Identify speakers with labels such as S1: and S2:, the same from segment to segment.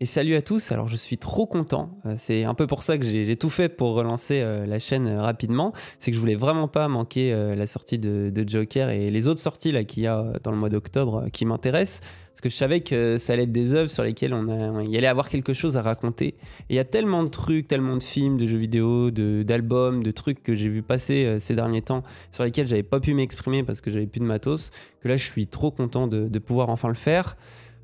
S1: Et salut à tous, alors je suis trop content, euh, c'est un peu pour ça que j'ai tout fait pour relancer euh, la chaîne euh, rapidement, c'est que je voulais vraiment pas manquer la sortie de, Joker et les autres sorties qu'il y a dans le mois d'octobre qui m'intéressent, parce que je savais que ça allait être des œuvres sur lesquelles on, a, y allait avoir quelque chose à raconter. Et il y a tellement de trucs, tellement de films, de jeux vidéo, d'albums, de, trucs que j'ai vu passer ces derniers temps, sur lesquels j'avais pas pu m'exprimer parce que j'avais plus de matos, que là je suis trop content de, de pouvoir enfin le faire.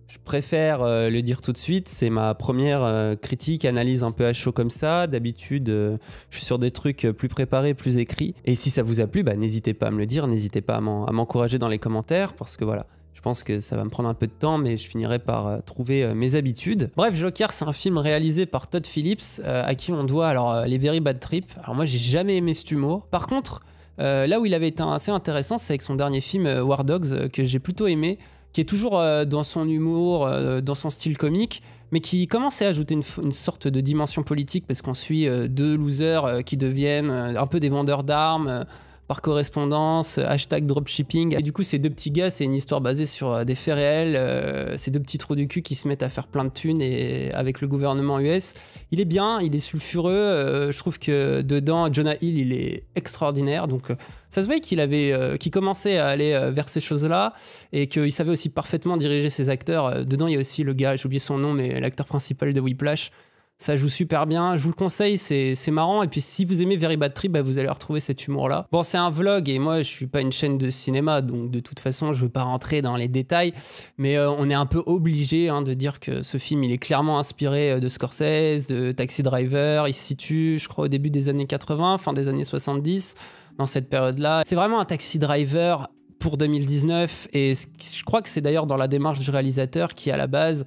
S1: Je préfère euh, le dire tout de suite, c'est ma première euh, critique, analyse un peu à chaud comme ça. D'habitude, euh, je suis sur des trucs plus préparés, plus écrits. Et si ça vous a plu, bah, n'hésitez pas à me le dire, n'hésitez pas à m'encourager dans les commentaires, parce que voilà, je pense que ça va me prendre un peu de temps, mais je finirai par trouver mes habitudes. Bref, Joker, c'est un film réalisé par Todd Phillips, à qui on doit alors les Very Bad Trip. Alors moi, j'ai jamais aimé ce humour. Par contre, là où il avait été assez intéressant, c'est avec son dernier film War Dogs, que j'ai plutôt aimé qui est toujours euh, dans son humour, euh, dans son style comique, mais qui commence à ajouter une, une sorte de dimension politique parce qu'on suit euh, deux losers qui deviennent un peu des vendeurs d'armes par correspondance, hashtag dropshipping. Et du coup, ces deux petits gars, c'est une histoire basée sur euh, des faits réels, euh, ces deux petits trous du cul qui se mettent à faire plein de thunes et avec le gouvernement US. Il est bien, il est sulfureux. Euh, je trouve que dedans, Jonah Hill, il est extraordinaire. Donc, ça se voyait qu'il avait, commençait à aller vers ces choses-là et qu'il savait aussi parfaitement diriger ses acteurs. dedans, il y a aussi le gars, j'ai oublié son nom, mais l'acteur principal de Whiplash. Ça joue super bien, je vous le conseille, c'est marrant. Et puis si vous aimez Very Bad Trip, bah, vous allez retrouver cet humour-là. Bon, c'est un vlog et moi je suis pas une chaîne de cinéma, donc de toute façon je veux pas rentrer dans les détails, mais euh, on est un peu obligé hein, de dire que ce film il est clairement inspiré euh, de Scorsese, de Taxi Driver, il se situe je crois au début des années 80, fin des années 70, dans cette période-là. C'est vraiment un Taxi Driver pour 2019 et je crois que c'est d'ailleurs dans la démarche du réalisateur qui à la base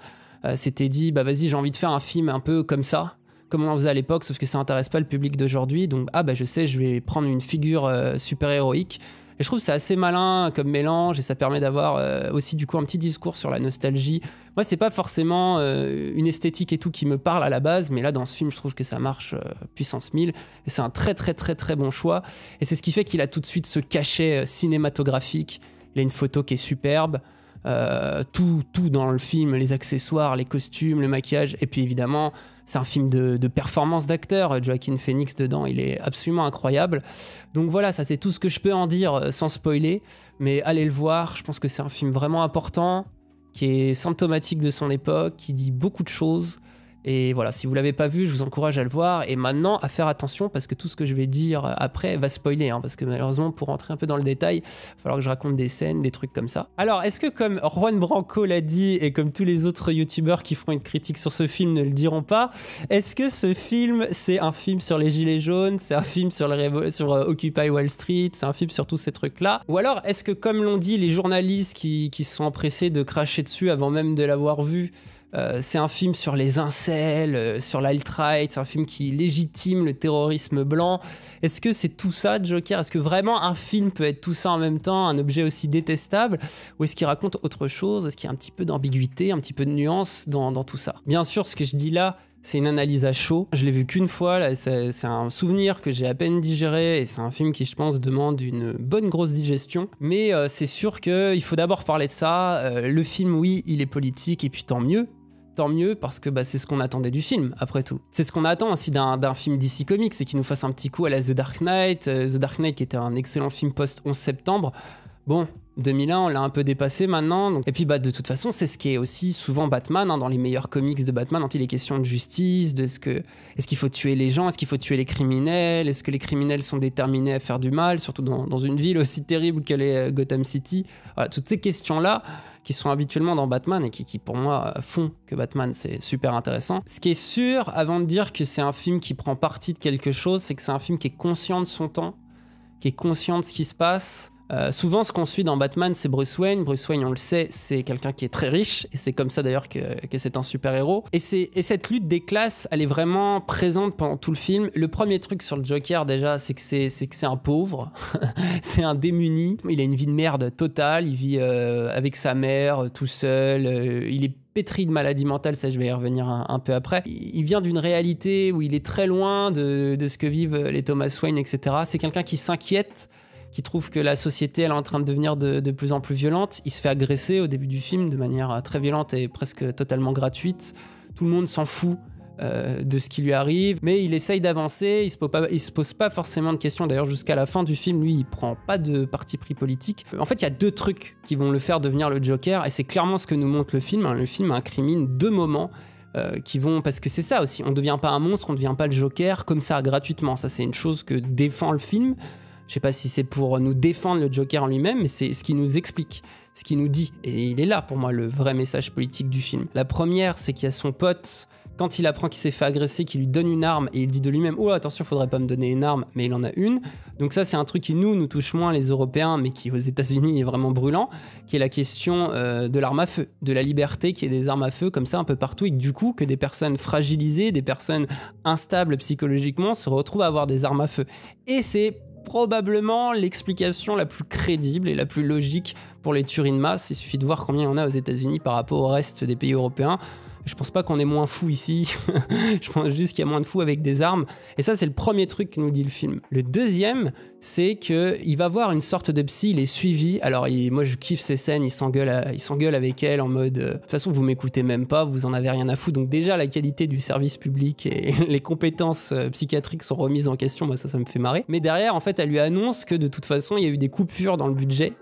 S1: c'était euh, dit bah vas-y j'ai envie de faire un film un peu comme ça comme on en faisait à l'époque sauf que ça intéresse pas le public d'aujourd'hui donc ah bah je sais je vais prendre une figure euh, super héroïque et je trouve c'est assez malin comme mélange et ça permet d'avoir euh, aussi du coup un petit discours sur la nostalgie. Moi c'est pas forcément une esthétique et tout qui me parle à la base, mais là dans ce film je trouve que ça marche puissance 1000 et c'est un très très très très bon choix et c'est ce qui fait qu'il a tout de suite ce cachet cinématographique. Il a une photo qui est superbe. Euh, tout, tout dans le film, les accessoires, les costumes, le maquillage, et puis évidemment, c'est un film de, de performance d'acteur. Joaquin Phoenix dedans, il est absolument incroyable. Donc voilà, ça c'est tout ce que je peux en dire euh, sans spoiler, mais allez le voir, je pense que c'est un film vraiment important, qui est symptomatique de son époque, qui dit beaucoup de choses. Et voilà, si vous l'avez pas vu, je vous encourage à le voir. Et maintenant, à faire attention parce que tout ce que je vais dire euh, après va spoiler. Hein, parce que malheureusement, pour rentrer un peu dans le détail, il va falloir que je raconte des scènes, des trucs comme ça. Alors, est-ce que comme Juan Branco l'a dit et comme tous les autres youtubeurs qui feront une critique sur ce film ne le diront pas, est-ce que ce film, c'est un film sur les gilets jaunes, c'est un film sur, sur euh, Occupy Wall Street, c'est un film sur tous ces trucs-là Ou alors, est-ce que comme l'ont dit les journalistes qui, qui sont empressés de cracher dessus avant même de l'avoir vu, euh, c'est un film sur les incels, euh, sur l'alt-right, c'est un film qui légitime le terrorisme blanc. Est-ce que c'est tout ça, Joker Est-ce que vraiment un film peut être tout ça en même temps, un objet aussi détestable Ou est-ce qu'il raconte autre chose Est-ce qu'il y a un petit peu d'ambiguïté, un petit peu de nuance dans, dans tout ça Bien sûr, ce que je dis là, c'est une analyse à chaud. Je l'ai vu qu'une fois, c'est un souvenir que j'ai à peine digéré et c'est un film qui, je pense, demande une bonne grosse digestion. Mais euh, c'est sûr qu'il faut d'abord parler de ça. le film, oui, il est politique et puis tant mieux tant mieux parce que bah, c'est ce qu'on attendait du film, après tout. C'est ce qu'on attend aussi d'un film DC Comics, c'est qu'il nous fasse un petit coup à la The Dark Knight, euh, The Dark Knight qui était un excellent film post-11 septembre. Bon, 2001, on l'a un peu dépassé maintenant. Et puis, bah, de toute façon, c'est ce qui est aussi souvent Batman, hein, dans les meilleurs comics de Batman, dont il est question de justice, de ce que... est-ce qu'il faut tuer les gens, est-ce qu'il faut tuer les criminels, est-ce que les criminels sont déterminés à faire du mal, surtout dans, une ville aussi terrible qu'elle est euh, Gotham City. toutes ces questions-là qui sont habituellement dans Batman et qui, qui pour moi euh, font que Batman c'est super intéressant. Ce qui est sûr avant de dire que c'est un film qui prend parti de quelque chose, c'est que c'est un film qui est conscient de son temps, qui est conscient de ce qui se passe, euh, souvent, ce qu'on suit dans Batman, c'est Bruce Wayne. Bruce Wayne, on le sait, c'est quelqu'un qui est très riche, et c'est comme ça d'ailleurs que, c'est un super-héros. Et, cette lutte des classes, elle est vraiment présente pendant tout le film. Le premier truc sur le Joker, déjà, c'est que c'est un pauvre, c'est un démuni, il a une vie de merde totale, il vit euh, avec sa mère, euh, tout seul, il est pétri de maladie mentale, ça je vais y revenir un, peu après. Il vient d'une réalité où il est très loin de, de ce que vivent les Thomas Wayne, etc. C'est quelqu'un qui s'inquiète qui trouve que la société elle est en train de devenir de, plus en plus violente. Il se fait agresser au début du film de manière euh, très violente et presque totalement gratuite. Tout le monde s'en fout. Euh, de ce qui lui arrive, mais il essaye d'avancer, il, se pose pas, il se pose pas forcément de questions, d'ailleurs jusqu'à la fin du film, lui, il prend pas de parti pris politique. En fait, il y a deux trucs qui vont le faire devenir le Joker, et c'est clairement ce que nous montre le film, hein. le film incrimine deux moments euh, qui vont parce que c'est ça aussi on devient pas un monstre on ne devient pas le Joker comme ça gratuitement ça c'est une chose que défend le film je sais pas si c'est pour nous défendre le Joker en lui-même, mais c'est ce qui nous explique, ce qui nous dit. Et il est là pour moi le vrai message politique du film. La première, c'est qu'il y a son pote quand il apprend qu'il s'est fait agresser, qu'il lui donne une arme et il dit de lui-même Oh attention, faudrait pas me donner une arme, mais il en a une. Donc, ça, c'est un truc qui nous, nous touche moins les Européens, mais qui aux États-Unis est vraiment brûlant, qui est la question euh, de l'arme à feu, de la liberté qui est des armes à feu comme ça un peu partout, et du coup, que des personnes fragilisées, des personnes instables psychologiquement se retrouvent à avoir des armes à feu. Et c'est probablement l'explication la plus crédible et la plus logique pour les tueries de masse. Il suffit de voir combien il y en a aux États-Unis par rapport au reste des pays européens. Je pense pas qu'on est moins fou ici. je pense juste qu'il y a moins de fous avec des armes. Et ça, c'est le premier truc que nous dit le film. Le deuxième, c'est qu'il va voir une sorte de psy, il est suivi. Alors, moi, je kiffe ces scènes. Il s'engueule, il s'engueule avec elle en mode. Euh, de toute façon, vous m'écoutez même pas. Vous en avez rien à foutre. Donc déjà, la qualité du service public et les compétences euh, psychiatriques sont remises en question. Moi, ça, ça me fait marrer. Mais derrière, en fait, elle lui annonce que de toute façon, il y a eu des coupures dans le budget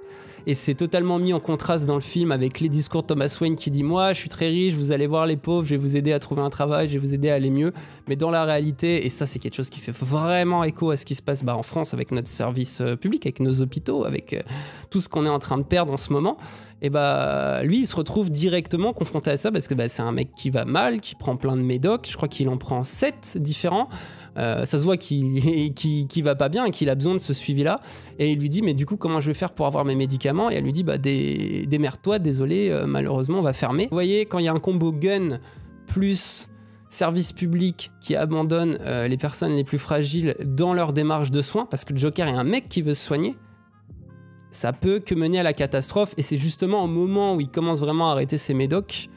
S1: et c'est totalement mis en contraste dans le film avec les discours de Thomas Wayne qui dit moi je suis très riche, vous allez voir les pauvres, je vais vous aider à trouver un travail, je vais vous aider à aller mieux, mais dans la réalité et ça c'est quelque chose qui fait vraiment écho à ce qui se passe bah, en France avec notre service euh, public, avec nos hôpitaux, avec euh, tout ce qu'on est en train de perdre en ce moment, et bah lui il se retrouve directement confronté à ça parce que bah, c'est un mec qui va mal, qui prend plein de médocs, je crois qu'il en prend sept différents. Euh, ça se voit qu'il va pas bien et qu'il a besoin de ce suivi-là. Et il lui dit, mais du coup, comment je vais faire pour avoir mes médicaments Et elle lui dit, bah, démerde-toi, désolé, euh, malheureusement, on va fermer. Vous voyez, quand il y a un combo gun plus service public qui abandonne euh, les personnes les plus fragiles dans leur démarche de soins, parce que le Joker est un mec qui veut se soigner, ça peut que mener à la catastrophe, et c'est justement au moment où il commence vraiment à arrêter ses médocs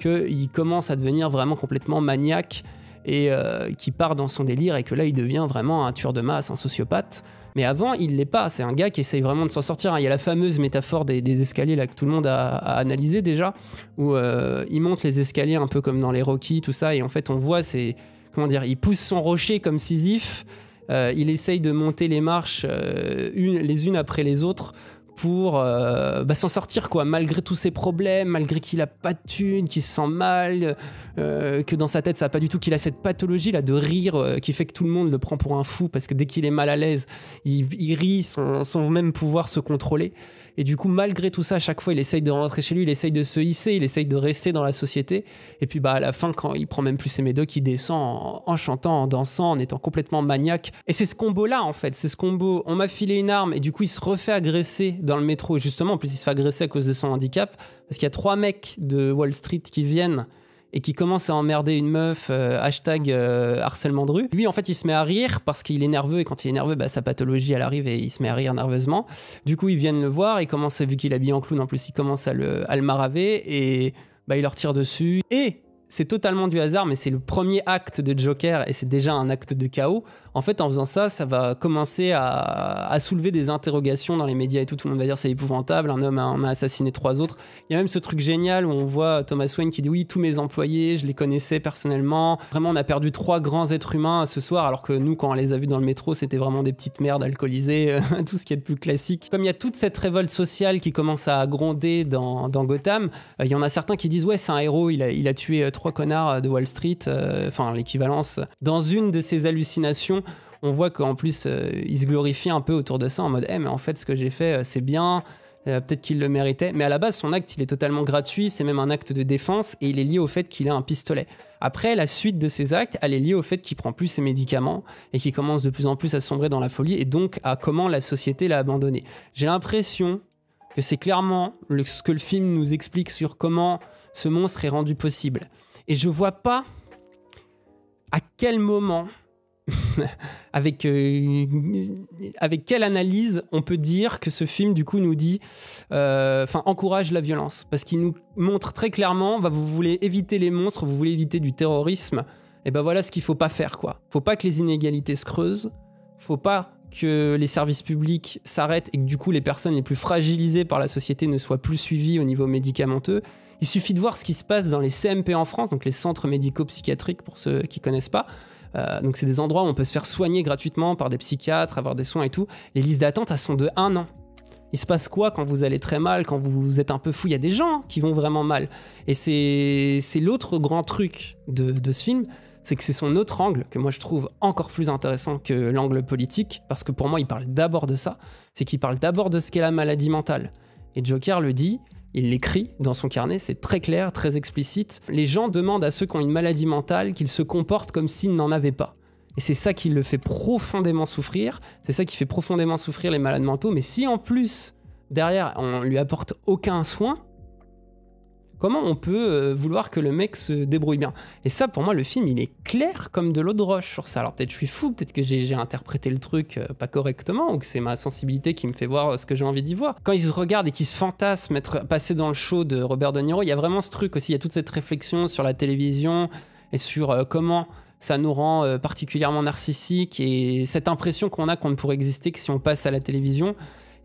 S1: qu'il commence à devenir vraiment complètement maniaque et euh, qui part dans son délire et que là il devient vraiment un tueur de masse, un sociopathe. Mais avant, il l'est pas. C'est un gars qui essaye vraiment de s'en sortir. Il y a la fameuse métaphore des, escaliers là que tout le monde a, analysé déjà, où euh, il monte les escaliers un peu comme dans les Rocky, tout ça, et en fait on voit c'est comment dire, il pousse son rocher comme Sisyphe. Euh, il essaye de monter les marches les unes après les autres pour euh, bah, s'en sortir quoi, malgré tous ses problèmes, malgré qu'il a pas de thunes, qu'il se sent mal, euh, que dans sa tête ça n'a pas du tout, qu'il a cette pathologie là de rire euh, qui fait que tout le monde le prend pour un fou parce que dès qu'il est mal à l'aise, il, rit sans, même pouvoir se contrôler. Et du coup, malgré tout ça, à chaque fois, il essaye de rentrer chez lui, il essaye de se hisser, il essaye de rester dans la société. Et puis, bah, à la fin, quand il prend même plus ses médocs, il descend en, chantant, en dansant, en étant complètement maniaque. Et c'est ce combo-là, en fait. C'est ce combo. On m'a filé une arme et du coup, il se refait agresser dans le métro. Et Justement, en plus, il se fait agresser à cause de son handicap. Parce qu'il y a trois mecs de Wall Street qui viennent et qui commence à emmerder une meuf, euh, hashtag euh, harcèlement rue. Lui, en fait, il se met à rire parce qu'il est nerveux et quand il est nerveux, bah, sa pathologie, elle arrive et il se met à rire nerveusement. Du coup, ils viennent le voir, et commence, vu qu'il habille en clown en plus, il commence à le, à maraver et bah, il leur tire dessus. Et c'est totalement du hasard, mais c'est le premier acte de Joker et c'est déjà un acte de chaos en fait, en faisant ça, ça va commencer à, soulever des interrogations dans les médias et tout. Tout le monde va dire c'est épouvantable, un homme a, assassiné trois autres. Il y a même ce truc génial où on voit Thomas Wayne qui dit oui, tous mes employés, je les connaissais personnellement. Vraiment, on a perdu trois grands êtres humains ce soir, alors que nous, quand on les a vus dans le métro, c'était vraiment des petites merdes alcoolisées, euh, tout ce qui est de plus classique. Comme il y a toute cette révolte sociale qui commence à gronder dans, Gotham, euh, il y en a certains qui disent ouais, c'est un héros, il a, tué euh, trois connards de Wall Street, enfin l'équivalence. Dans une de ces hallucinations, on voit qu'en plus, euh, il se glorifie un peu autour de ça en mode, Eh mais en fait, ce que j'ai fait, euh, c'est bien. Euh, peut-être qu'il le méritait, mais à la base, son acte, il est totalement gratuit, c'est même un acte de défense, et il est lié au fait qu'il a un pistolet. Après, la suite de ses actes, elle est liée au fait qu'il prend plus ses médicaments, et qu'il commence de plus en plus à sombrer dans la folie, et donc à comment la société l'a abandonné. J'ai l'impression que c'est clairement ce que le film nous explique sur comment ce monstre est rendu possible. Et je vois pas à quel moment avec, euh, avec quelle analyse on peut dire que ce film, du coup, nous dit, euh, enfin, encourage la violence Parce qu'il nous montre très clairement, bah, vous voulez éviter les monstres, vous voulez éviter du terrorisme, et ben voilà ce qu'il faut pas faire, quoi. Faut pas que les inégalités se creusent, faut pas que les services publics s'arrêtent et que du coup les personnes les plus fragilisées par la société ne soient plus suivies au niveau médicamenteux. Il suffit de voir ce qui se passe dans les CMP en France, donc les centres médico-psychiatriques pour ceux qui connaissent pas. Euh, donc c'est des endroits où on peut se faire soigner gratuitement par des psychiatres, avoir des soins et tout. Les listes d'attente, elles sont de 1 an. Il se passe quoi quand vous allez très mal, quand vous êtes un peu fou Il y a des gens qui vont vraiment mal. Et c'est l'autre grand truc de, de ce film, c'est que c'est son autre angle que moi je trouve encore plus intéressant que l'angle politique, parce que pour moi il parle d'abord de ça, c'est qu'il parle d'abord de ce qu'est la maladie mentale. Et Joker le dit, il l'écrit dans son carnet, c'est très clair, très explicite. Les gens demandent à ceux qui ont une maladie mentale qu'ils se comportent comme s'ils n'en avaient pas. Et c'est ça qui le fait profondément souffrir, c'est ça qui fait profondément souffrir les malades mentaux, mais si en plus, derrière, on lui apporte aucun soin, Comment on peut euh, vouloir que le mec se débrouille bien Et ça, pour moi, le film, il est clair comme de l'eau de roche sur ça. Alors peut-être je suis fou, peut-être que j'ai interprété le truc euh, pas correctement, ou que c'est ma sensibilité qui me fait voir euh, ce que j'ai envie d'y voir. Quand ils se regardent et qu'ils se fantasment, être passé dans le show de Robert De Niro, il y a vraiment ce truc aussi, il y a toute cette réflexion sur la télévision et sur comment ça nous rend particulièrement narcissique et cette impression qu'on a qu'on ne pourrait exister que si on passe à la télévision.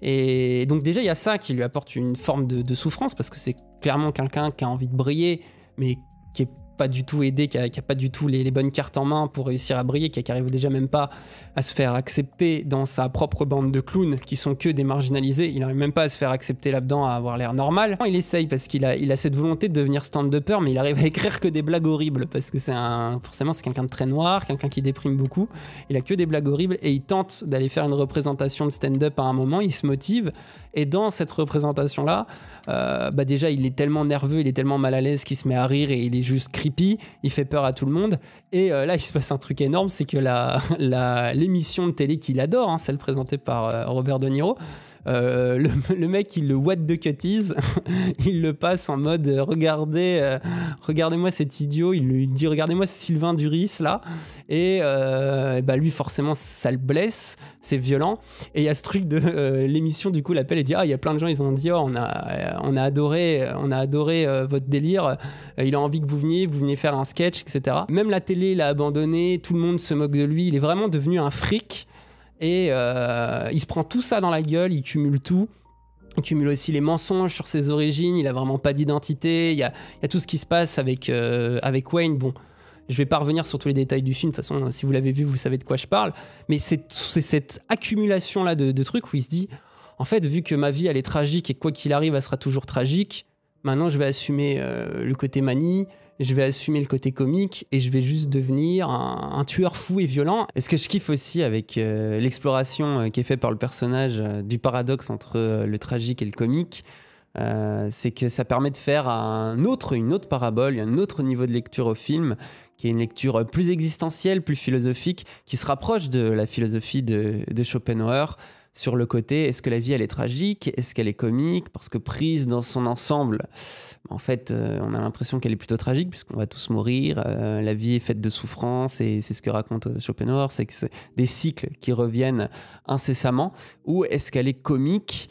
S1: Et donc déjà, il y a ça qui lui apporte une forme de, souffrance, parce que c'est clairement quelqu'un qui a envie de briller, mais qui est pas du tout aidé, qui a, pas du tout les, bonnes cartes en main pour réussir à briller, qui, n'arrive arrive déjà même pas à se faire accepter dans sa propre bande de clowns qui sont que des marginalisés. Il n'arrive même pas à se faire accepter là-dedans, à avoir l'air normal. Il essaye parce qu'il a, il a cette volonté de devenir stand-upper, mais il arrive à écrire que des blagues horribles parce que c'est un, forcément c'est quelqu'un de très noir, quelqu'un qui déprime beaucoup. Il a que des blagues horribles et il tente d'aller faire une représentation de stand-up à un moment. Il se motive et dans cette représentation là, euh, bah déjà il est tellement nerveux, il est tellement mal à l'aise qu'il se met à rire et il est juste critique il fait peur à tout le monde. Et euh, là, il se passe un truc énorme, c'est que l'émission la, de télé qu'il adore, hein, celle présentée par euh, Robert De Niro, euh, le, mec, il le what de cutties, il le passe en mode euh, regardez, euh, regardez-moi cet idiot, il lui dit regardez-moi Sylvain Duris là, et, bah, lui forcément ça le blesse, c'est violent, et il y a ce truc de l'émission du coup l'appel et dit ah il y a plein de gens ils ont dit oh on a on a adoré on a adoré votre délire, il a envie que vous veniez, vous veniez faire un sketch etc. Même la télé l'a abandonné, tout le monde se moque de lui, il est vraiment devenu un fric et euh, il se prend tout ça dans la gueule, il cumule tout. Il cumule aussi les mensonges sur ses origines, il a vraiment pas d'identité, il, y a, tout ce qui se passe avec, euh, avec Wayne. Bon, je vais pas revenir sur tous les détails du film, de toute façon, si vous l'avez vu, vous savez de quoi je parle. Mais c'est cette accumulation-là de, trucs où il se dit, en fait, vu que ma vie, elle est tragique et quoi qu'il arrive, elle sera toujours tragique, maintenant je vais assumer euh, le côté manie, je vais assumer le côté comique et je vais juste devenir un, tueur fou et violent. Et ce que je kiffe aussi avec euh, l'exploration euh, qui est faite par le personnage euh, du paradoxe entre le tragique et le comique, c'est que ça permet de faire un autre, une autre parabole, un autre niveau de lecture au film, qui est une lecture plus existentielle, plus philosophique, qui se rapproche de la philosophie de Schopenhauer sur le côté est-ce que la vie elle est tragique, est-ce qu'elle est comique, parce que prise dans son ensemble, en fait euh, on a l'impression qu'elle est plutôt tragique puisqu'on va tous mourir, euh, la vie est faite de souffrance et c'est ce que raconte euh, Schopenhauer, c'est que c'est des cycles qui reviennent incessamment, ou est-ce qu'elle est comique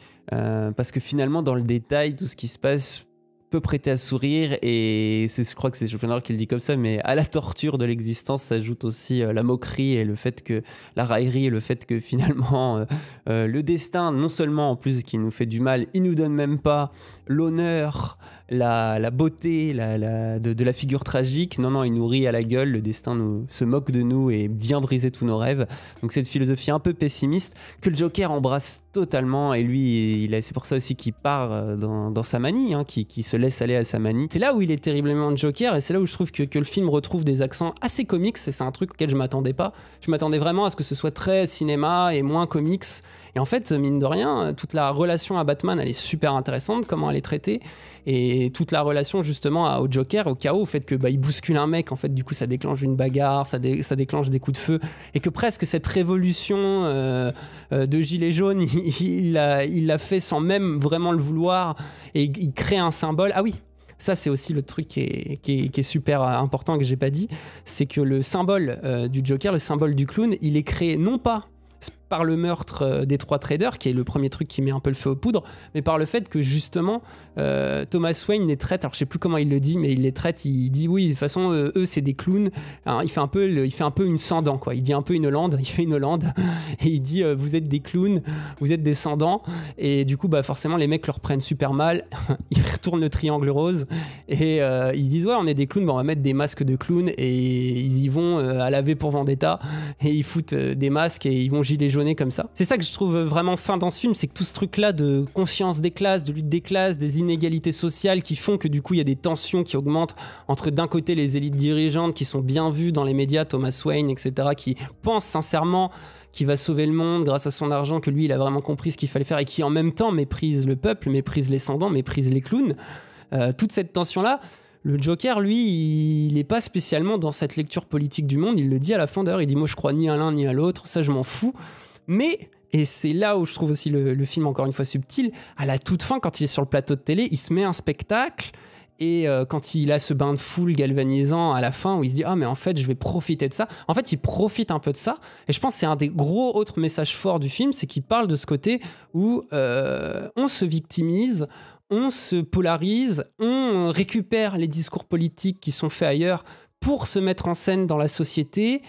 S1: parce que finalement dans le détail tout ce qui se passe peu prêter à sourire et c'est, je crois que c'est Schopenhauer qui le dit comme ça, mais à la torture de l'existence s'ajoute aussi euh, la moquerie et le fait que la raillerie et le fait que finalement euh, euh, le destin, non seulement en plus qu'il nous fait du mal, il nous donne même pas l'honneur, la, beauté de, la figure tragique. Non, non, il nous rit à la gueule, le destin nous, se moque de nous et vient briser tous nos rêves. Donc cette philosophie un peu pessimiste que le Joker embrasse totalement et lui, il, c'est pour ça aussi qu'il part euh, dans, sa manie, hein, qui, se laisse aller à sa manie. C'est là où il est terriblement Joker et c'est là où je trouve que, le film retrouve des accents assez comiques et c'est un truc auquel je m'attendais pas. Je m'attendais vraiment à ce que ce soit très cinéma et moins comics et en fait, mine de rien, toute la relation à Batman, elle est super intéressante, comment elle est traitée, et toute la relation justement au Joker, au chaos, au fait que bah, il bouscule un mec, en fait, du coup, ça déclenche une bagarre, ça, ça déclenche des coups de feu, et que presque cette révolution euh, euh, de gilet jaune, il l'a il fait sans même vraiment le vouloir, et il crée un symbole. Ah oui, ça c'est aussi le truc qui est, super euh, important que j'ai pas dit, c'est que le symbole du Joker, le symbole du clown, il est créé non pas par le meurtre euh, des trois traders, qui est le premier truc qui met un peu le feu aux poudres, mais par le fait que justement euh, Thomas Wayne les traite, alors je sais plus comment il le dit, mais il les traite, il dit oui, de toute façon euh, eux c'est des clowns, hein, il fait un peu, il fait un peu une sans quoi, il dit un peu une Hollande, il fait une Hollande et il dit vous êtes des clowns, vous êtes des sans et du coup bah forcément les mecs leur prennent super mal, ils retournent le triangle rose et ils disent ouais on est des clowns, bah, on va mettre des masques de clowns et ils y vont à laver pour Vendetta et ils foutent des masques et ils vont gilet jaune comme ça. C'est ça que je trouve vraiment fin dans ce film, c'est que tout ce truc-là de conscience des classes, de lutte des classes, des inégalités sociales qui font que du coup il y a des tensions qui augmentent entre d'un côté les élites dirigeantes qui sont bien vues dans les médias, Thomas Wayne, etc., qui pensent sincèrement qu'il va sauver le monde grâce à son argent, que lui il a vraiment compris ce qu'il fallait faire et qui en même temps méprise le peuple, méprise les sans méprise les clowns. Euh, toute cette tension-là, le Joker, lui, il n'est pas spécialement dans cette lecture politique du monde. Il le dit à la fin d'ailleurs. Il dit Moi, je crois ni à l'un ni à l'autre. Ça, je m'en fous. Mais et c'est là où je trouve aussi le, film encore une fois subtil. À la toute fin, quand il est sur le plateau de télé, il se met un spectacle. Et euh, quand il a ce bain de foule galvanisant à la fin, où il se dit Ah, mais en fait, je vais profiter de ça. En fait, il profite un peu de ça. Et je pense que c'est un des gros autres messages forts du film c'est qu'il parle de ce côté où euh, on se victimise, on se polarise, on récupère les discours politiques qui sont faits ailleurs pour se mettre en scène dans la société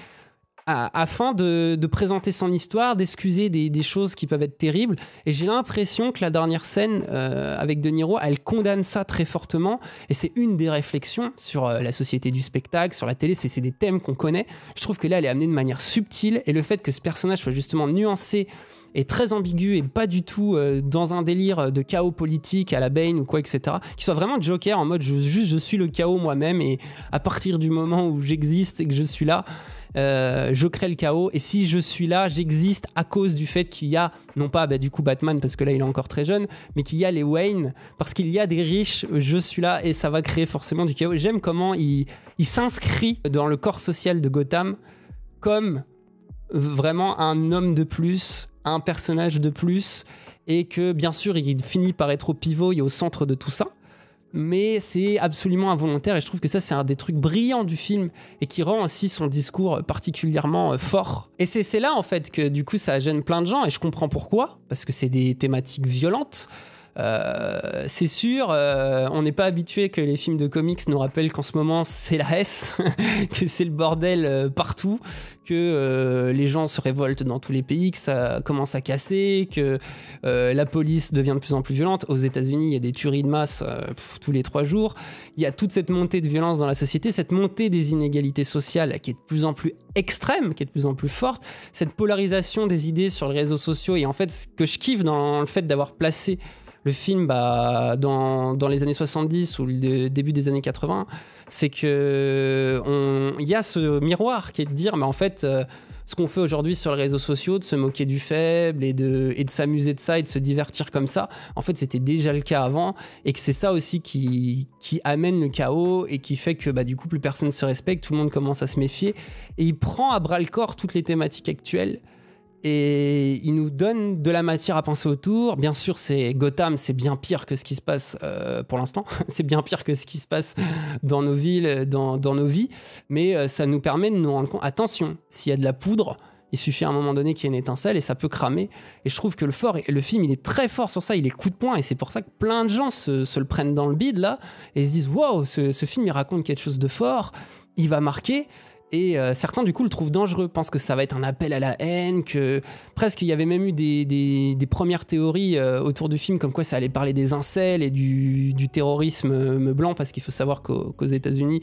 S1: afin de, présenter son histoire, d'excuser des, choses qui peuvent être terribles. Et j'ai l'impression que la dernière scène euh, avec De Niro, elle condamne ça très fortement. Et c'est une des réflexions sur euh, la société du spectacle, sur la télé. C'est des thèmes qu'on connaît. Je trouve que là, elle est amenée de manière subtile. Et le fait que ce personnage soit justement nuancé et très ambigu et pas du tout euh, dans un délire de chaos politique à la Bane ou quoi, etc. Qui soit vraiment Joker en mode juste je suis le chaos moi-même et à partir du moment où j'existe et que je suis là, euh, je crée le chaos, et si je suis là, j'existe à cause du fait qu'il y a, non pas bah, du coup Batman, parce que là il est encore très jeune, mais qu'il y a les Wayne, parce qu'il y a des riches, euh, je suis là, et ça va créer forcément du chaos. J'aime comment il s'inscrit dans le corps social de Gotham comme vraiment un homme de plus, un personnage de plus, et que bien sûr il finit par être au pivot et au centre de tout ça mais c'est absolument involontaire et je trouve que ça c'est un des trucs brillants du film et qui rend aussi son discours particulièrement euh, fort. Et c'est là en fait que du coup ça gêne plein de gens et je comprends pourquoi, parce que c'est des thématiques violentes. Euh, c'est sûr, euh, on n'est pas habitué que les films de comics nous rappellent qu'en ce moment c'est la S, que c'est le bordel euh, partout, que les gens se révoltent dans tous les pays, que ça commence à casser, que la police devient de plus en plus violente. Aux États-Unis, il y a des tueries de masse tous les trois jours. Il y a toute cette montée de violence dans la société, cette montée des inégalités sociales qui est de plus en plus extrême, qui est de plus en plus forte, cette polarisation des idées sur les réseaux sociaux. Et en fait, ce que je kiffe dans le fait d'avoir placé le film, bah, dans, les années 70 ou le début des années 80, c'est que il y a ce miroir qui est de dire, mais en fait, euh, ce qu'on fait aujourd'hui sur les réseaux sociaux, de se moquer du faible et de, et de s'amuser de ça et de se divertir comme ça, en fait, c'était déjà le cas avant et que c'est ça aussi qui, amène le chaos et qui fait que bah, du coup, plus personne ne se respecte, tout le monde commence à se méfier et il prend à bras le corps toutes les thématiques actuelles et il nous donne de la matière à penser autour. Bien sûr, c'est Gotham, c'est bien pire que ce qui se passe euh, pour l'instant. c'est bien pire que ce qui se passe dans nos villes, dans, nos vies. Mais euh, ça nous permet de nous rendre compte. Attention, s'il y a de la poudre, il suffit à un moment donné qu'il y ait une étincelle et ça peut cramer. Et je trouve que le fort, le film, il est très fort sur ça. Il est coup de poing et c'est pour ça que plein de gens se, le prennent dans le bide là et se disent waouh, ce, ce film, il raconte quelque chose de fort. Il va marquer et euh, certains, du coup, le trouvent dangereux, pensent que ça va être un appel à la haine, que presque il y avait même eu des, premières théories euh, autour du film, comme quoi ça allait parler des incels et du, terrorisme euh, blanc, parce qu'il faut savoir qu'aux États-Unis,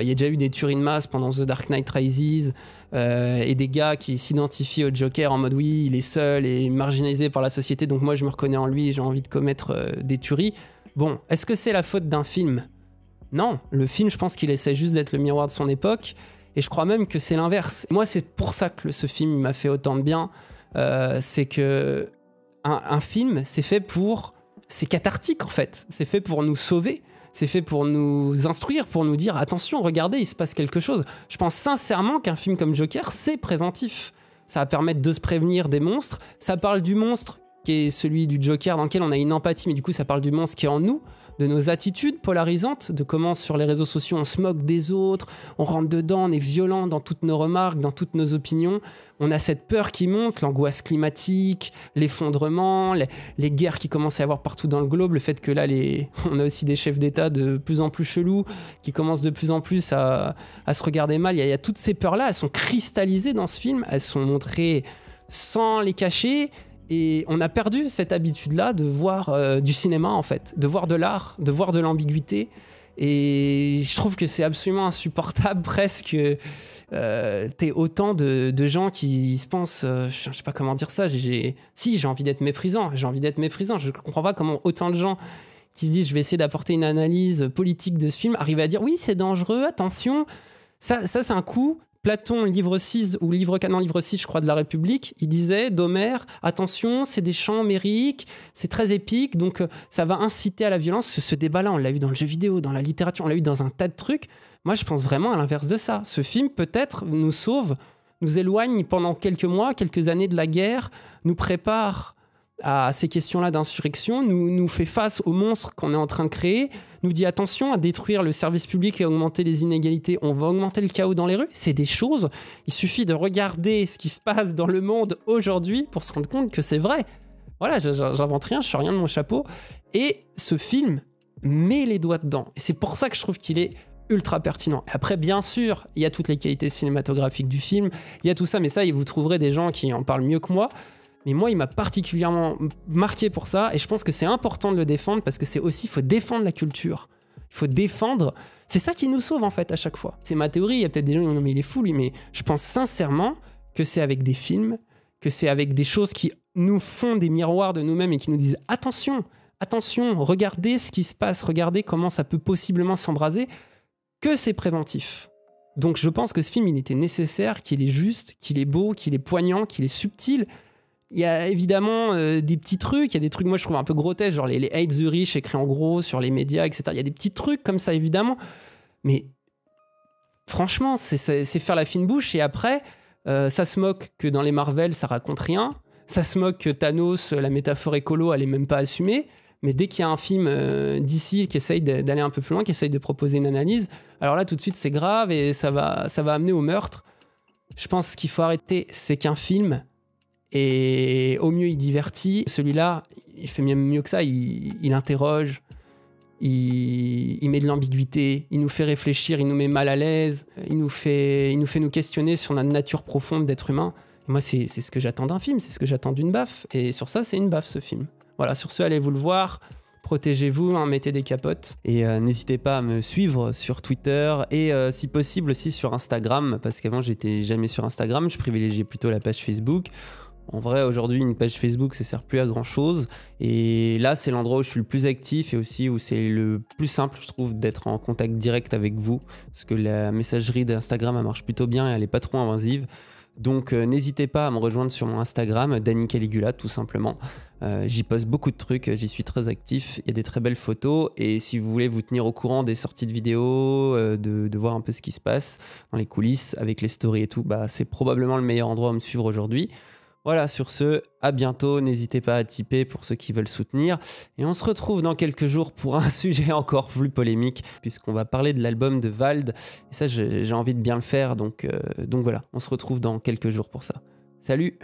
S1: il y a déjà eu des tueries de masse pendant The Dark Knight Rises, et des gars qui s'identifient au Joker en mode oui, il est seul et marginalisé par la société, donc moi je me reconnais en lui, j'ai envie de commettre des tueries. Bon, est-ce que c'est la faute d'un film non, le film, je pense qu'il essaie juste d'être le miroir de son époque. Et je crois même que c'est l'inverse. Moi, c'est pour ça que ce film m'a fait autant de bien. Euh, c'est que un film, c'est fait pour. C'est cathartique en fait. C'est fait pour nous sauver. C'est fait pour nous instruire, pour nous dire attention, regardez, il se passe quelque chose. Je pense sincèrement qu'un film comme Joker, c'est préventif. Ça va permettre de se prévenir des monstres. Ça parle du monstre qui est celui du Joker dans lequel on a une empathie, mais du coup ça parle du monstre qui est en nous de nos attitudes polarisantes, de comment sur les réseaux sociaux on se moque des autres, on rentre dedans, on est violent dans toutes nos remarques, dans toutes nos opinions. On a cette peur qui monte, l'angoisse climatique, l'effondrement, les, guerres qui commencent à y avoir partout dans le globe, le fait que là, on a aussi des chefs d'État de plus en plus chelous qui commencent de plus en plus à, se regarder mal. il y a toutes ces peurs-là, elles sont cristallisées dans ce film, elles sont montrées sans les cacher et on a perdu cette habitude-là de voir euh, du cinéma, en fait, de voir de l'art, de voir de l'ambiguïté. Et je trouve que c'est absolument insupportable, presque. Euh, t'es autant de, gens qui se pensent, euh, je sais pas comment dire ça, si j'ai envie d'être méprisant, j'ai envie d'être méprisant. Je comprends pas comment autant de gens qui se disent, je vais essayer d'apporter une analyse politique de ce film, arrivent à dire, oui, c'est dangereux, attention. Ça, ça c'est un coup Platon, livre 6, ou livre canon, livre 6, je crois, de la République, il disait d'Homère, attention, c'est des chants homériques, c'est très épique, donc euh, ça va inciter à la violence. Ce, débat-là, on l'a eu dans le jeu vidéo, dans la littérature, on l'a eu dans un tas de trucs. Moi, je pense vraiment à l'inverse de ça. Ce film, peut-être, nous sauve, nous éloigne pendant quelques mois, quelques années de la guerre, nous prépare à ces questions-là d'insurrection, nous, nous fait face aux monstres qu'on est en train de créer, nous dit attention à détruire le service public et augmenter les inégalités, on va augmenter le chaos dans les rues. C'est des choses, il suffit de regarder ce qui se passe dans le monde aujourd'hui pour se rendre compte que c'est vrai. Voilà, j'invente rien, je sors rien de mon chapeau. Et ce film met les doigts dedans. Et c'est pour ça que je trouve qu'il est ultra pertinent. Après, bien sûr, il y a toutes les qualités cinématographiques du film, il y a tout ça, mais ça, vous trouverez des gens qui en parlent mieux que moi. Mais moi, il m'a particulièrement marqué pour ça et je pense que c'est important de le défendre parce que c'est aussi, il faut défendre la culture. Il faut défendre. C'est ça qui nous sauve en fait à chaque fois. C'est ma théorie. Il y a peut-être des gens qui disent mais il est fou lui, mais je pense sincèrement que c'est avec des films, que c'est avec des choses qui nous font des miroirs de nous-mêmes et qui nous disent attention, attention, regardez ce qui se passe, regardez comment ça peut possiblement s'embraser, que c'est préventif. Donc je pense que ce film, il était nécessaire, qu'il est juste, qu'il est beau, qu'il est poignant, qu'il est subtil, il y a évidemment euh, des petits trucs, il y a des trucs moi je trouve un peu grotesques, genre les, Hate the Rich écrits en gros sur les médias, etc. Il y a des petits trucs comme ça évidemment, mais franchement c'est faire la fine bouche et après euh, ça se moque que dans les Marvel ça raconte rien, ça se moque que Thanos, la métaphore écolo, elle est même pas assumée, mais dès qu'il y a un film euh, d'ici qui essaye d'aller un peu plus loin, qui essaye de proposer une analyse, alors là tout de suite c'est grave et ça va, ça va amener au meurtre. Je pense qu'il faut arrêter, c'est qu'un film, et au mieux, il divertit. Celui-là, il fait même mieux que ça. Il, interroge, il, met de l'ambiguïté, il nous fait réfléchir, il nous met mal à l'aise, il nous fait, il nous fait nous questionner sur la nature profonde d'être humain. moi, c'est ce que j'attends d'un film, c'est ce que j'attends d'une baffe. Et sur ça, c'est une baffe ce film. Voilà, sur ce, allez-vous le voir protégez-vous, hein, mettez des capotes. Et euh, n'hésitez pas à me suivre sur Twitter et euh, si possible aussi sur Instagram, parce qu'avant j'étais jamais sur Instagram, je privilégiais plutôt la page Facebook. En vrai, aujourd'hui, une page Facebook, ça sert plus à grand chose. Et là, c'est l'endroit où je suis le plus actif et aussi où c'est le plus simple, je trouve, d'être en contact direct avec vous. Parce que la messagerie d'Instagram, elle marche plutôt bien et elle n'est pas trop invasive. Donc euh, n'hésitez pas à me rejoindre sur mon Instagram, Danny Caligula tout simplement. Euh, j'y poste beaucoup de trucs, j'y suis très actif, il y a des très belles photos. Et si vous voulez vous tenir au courant des sorties de vidéos, euh, de, voir un peu ce qui se passe dans les coulisses, avec les stories et tout, bah, c'est probablement le meilleur endroit à me suivre aujourd'hui. Voilà, sur ce, à bientôt. N'hésitez pas à tiper pour ceux qui veulent soutenir. Et on se retrouve dans quelques jours pour un sujet encore plus polémique, puisqu'on va parler de l'album de Vald. Et ça, j'ai envie de bien le faire. Donc, euh, donc voilà, on se retrouve dans quelques jours pour ça. Salut